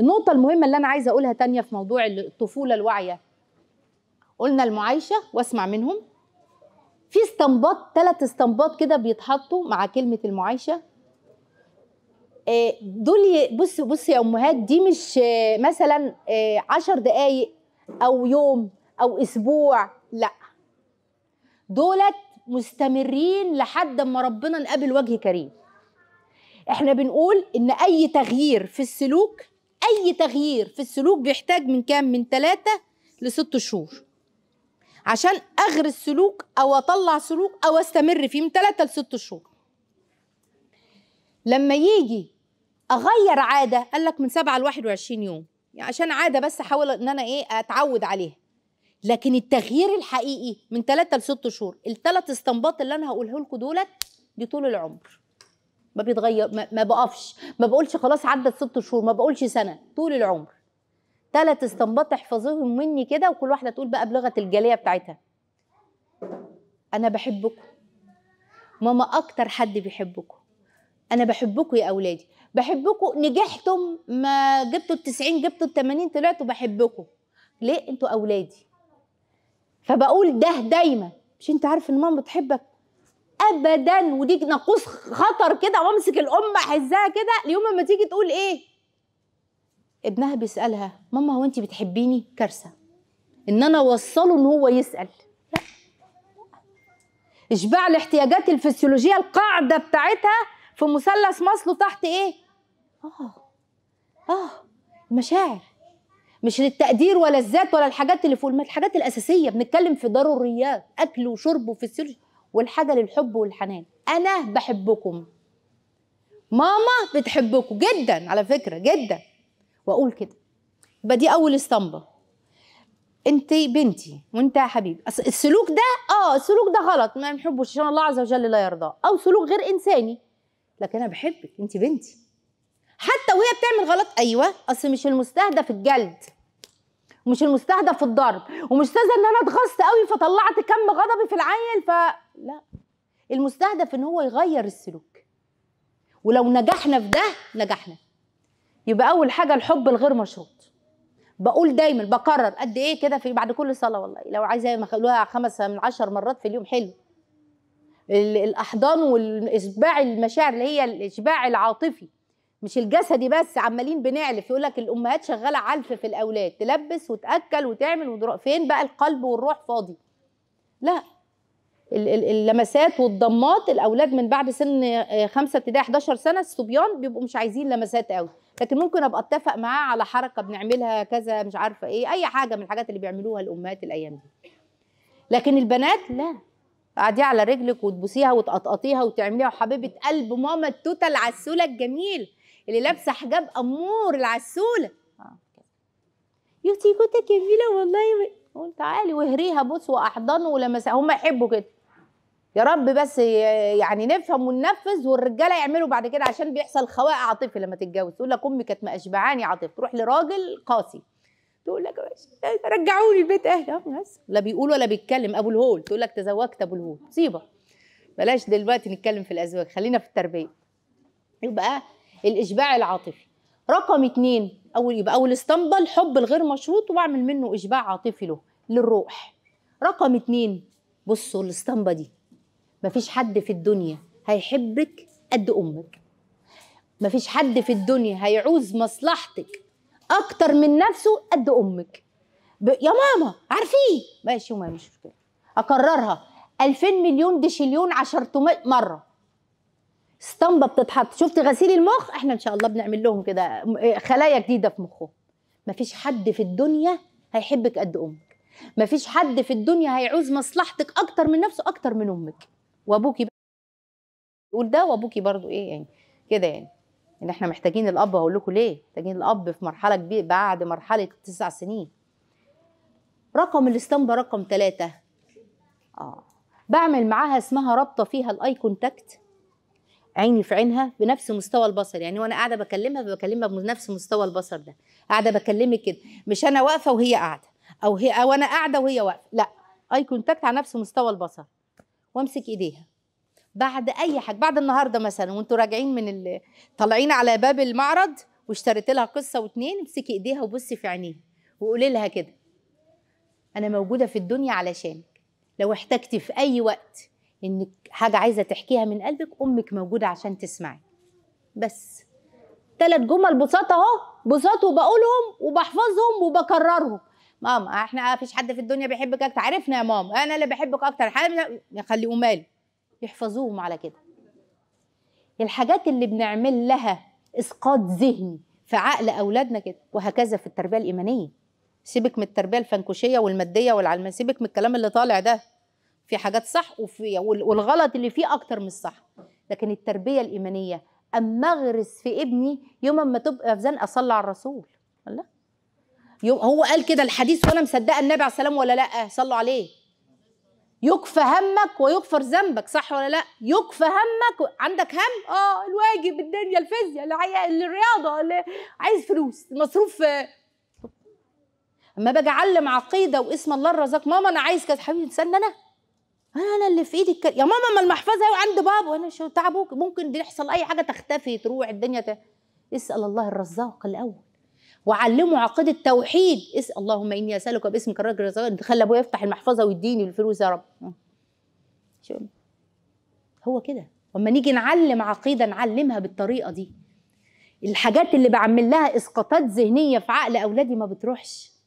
النقطة المهمة اللي أنا عايزة أقولها تانية في موضوع الطفولة الواعية قلنا المعايشة واسمع منهم في استنباط ثلاث استنباط كده بيتحطوا مع كلمة المعايشة آه، دول بص بص يا أمهات دي مش آه، مثلا آه، عشر دقايق أو يوم أو أسبوع لأ دولت مستمرين لحد ما ربنا نقابل وجه كريم احنا بنقول ان اي تغيير في السلوك اي تغيير في السلوك بيحتاج من كام من ثلاثة لست شهور عشان اغرس سلوك او اطلع سلوك او استمر فيه من ثلاثة لست شهور لما يجي اغير عاده قال لك من سبعة ل 21 يوم يعني عشان عاده بس احاول ان انا ايه اتعود عليها لكن التغيير الحقيقي من ثلاثة لست شهور الثلاث استنباط اللي انا هقوله لكم دولت دي طول العمر ما بيتغير ما, ما بقفش ما بقولش خلاص عدت ست شهور ما بقولش سنه طول العمر ثلاث استنباط احفظيهم مني كده وكل واحده تقول بقى بلغه الجاليه بتاعتها انا بحبكم ماما اكتر حد بيحبكم انا بحبكم يا اولادي بحبكم نجحتم ما جبتوا ال90 جبتوا ال80 طلعتوا بحبكم ليه انتوا اولادي فبقول ده دايما مش انت عارف ان ماما بتحبك ابدا ودي ناقوس خطر كده وامسك الام احزها كده ليوم ما تيجي تقول ايه ابنها بيسالها ماما هو انت بتحبيني كارثه ان انا اوصله ان هو يسال اشباع الاحتياجات الفسيولوجيه القاعده بتاعتها في مثلث مصله تحت ايه اه اه المشاعر مش للتقدير ولا الذات ولا الحاجات اللي فوق الحاجات الاساسيه بنتكلم في ضروريات اكل وشرب وفسيولوجي والحاجه للحب والحنان انا بحبكم ماما بتحبكم جدا على فكره جدا واقول كده يبقى دي اول اسطمبه انت بنتي وانت يا حبيبي السلوك ده اه السلوك ده غلط ما بنحبوش عشان الله عز وجل لا يرضاه او سلوك غير انساني لكن انا بحبك انت بنتي حتى وهي بتعمل غلط ايوه اصل مش المستهدف الجلد ومش المستهدف الضرب ومش مستاذه ان انا اتغصت قوي فطلعت كم غضبي في العيل ف لا المستهدف ان هو يغير السلوك ولو نجحنا في ده نجحنا يبقى اول حاجه الحب الغير مشروط بقول دايما بكرر قد ايه كده في بعد كل صلاه والله لو عايزه يخلوها خمسة من عشر مرات في اليوم حلو الاحضان والاشباع المشاعر اللي هي الاشباع العاطفي مش الجسدي بس عمالين بنعلف يقول لك الامهات شغاله علف في الاولاد تلبس وتاكل وتعمل فين بقى القلب والروح فاضي لا اللمسات والضمات الاولاد من بعد سن آه، خمسه ابتدائي 11 سنه الصبيان بيبقوا مش عايزين لمسات قوي لكن ممكن ابقى اتفق معاه على حركه بنعملها كذا مش عارفه ايه اي حاجه من الحاجات اللي بيعملوها الامهات الايام دي لكن البنات لا قاعديه على رجلك وتبوسيها وتقطقطيها وتعمليها وحبيبه قلب ماما التوته العسوله الجميل اللي لابسه حجاب امور العسوله آه، يا تيكوتا جميله والله قول تعالي وهريها بص واحضنه ولمسها هم يحبوا كده يا رب بس يعني نفهم وننفذ والرجاله يعملوا بعد كده عشان بيحصل خواء عاطفي لما تتجوز تقول لك امي كانت مقشبعاني عاطف تروح لراجل قاسي تقول لك رجعوني البيت اهلي بس لا بيقول ولا بيتكلم ابو الهول تقول لك تزوجت ابو الهول مصيبه بلاش دلوقتي نتكلم في الازواج خلينا في التربيه يبقى الاشباع العاطفي رقم اتنين اول يبقى اول اسطمبه الحب الغير مشروط وبعمل منه اشباع عاطفي له للروح رقم اتنين بصوا الاسطمبه دي مفيش حد في الدنيا هيحبك قد امك مفيش حد في الدنيا هيعوز مصلحتك اكتر من نفسه قد امك ب... يا ماما عارفين ماشي وما مش مشكله اكررها 2000 مليون دشليون 10 مره اسطمبه بتتحط شفت غسيل المخ احنا ان شاء الله بنعمل لهم كده خلايا جديده في مخهم مفيش حد في الدنيا هيحبك قد امك مفيش حد في الدنيا هيعوز مصلحتك اكتر من نفسه اكتر من امك وابوكي يقول ده وابوكي برضو ايه يعني كده يعني ان احنا محتاجين الاب هقول لكم ليه محتاجين الاب في مرحله كبيره بعد مرحله تسع سنين رقم الاستامبا رقم ثلاثة اه بعمل معاها اسمها رابطه فيها الاي كونتاكت عيني في عينها بنفس مستوى البصر يعني وانا قاعده بكلمها بكلمها بنفس مستوى البصر ده قاعده بكلمك كده مش انا واقفه وهي قاعده او هي او انا قاعده وهي واقفه لا اي كونتاكت على نفس مستوى البصر وامسك ايديها بعد اي حاجه بعد النهارده مثلا وانتوا راجعين من ال... طالعين على باب المعرض واشتريت لها قصه واتنين امسكي ايديها وبصي في عينيها وقولي لها كده انا موجوده في الدنيا علشانك لو احتجتي في اي وقت انك حاجه عايزه تحكيها من قلبك امك موجوده عشان تسمعي بس ثلاث جمل بساطه اهو بساط وبقولهم وبحفظهم وبكررهم ماما احنا مفيش حد في الدنيا بيحبك اكتر عرفنا يا ماما انا اللي بحبك اكتر حد خلي امال يحفظوهم على كده الحاجات اللي بنعمل لها اسقاط ذهني في عقل اولادنا كده وهكذا في التربيه الايمانيه سيبك من التربيه الفنكوشيه والماديه والعلمانيه سيبك من الكلام اللي طالع ده في حاجات صح وفي والغلط اللي فيه اكتر من الصح لكن التربيه الايمانيه اما اغرس في ابني يوم ما تبقى زنقه اصلي على الرسول الله هو قال كده الحديث وانا مصدقه النبي عليه السلام ولا لا صلوا عليه يكفى همك ويغفر ذنبك صح ولا لا يكفى همك عندك هم اه الواجب الدنيا الفيزياء الرياضه اللي عايز فلوس المصروف اما باجي اعلم عقيده واسم الله الرزاق ماما انا عايز كذا حبيبي استنى انا انا اللي في ايدي الكلام يا ماما ما المحفظه عند بابا انا شو تعبوك ممكن يحصل اي حاجه تختفي تروح الدنيا ت... اسال الله الرزاق الاول وعلمه عقيده توحيد اس اللهم اني اسالك باسمك الرجل خلى ابويا يفتح المحفظه ويديني الفلوس يا رب هو كده وما نيجي نعلم عقيده نعلمها بالطريقه دي الحاجات اللي بعمل لها اسقاطات ذهنيه في عقل اولادي ما بتروحش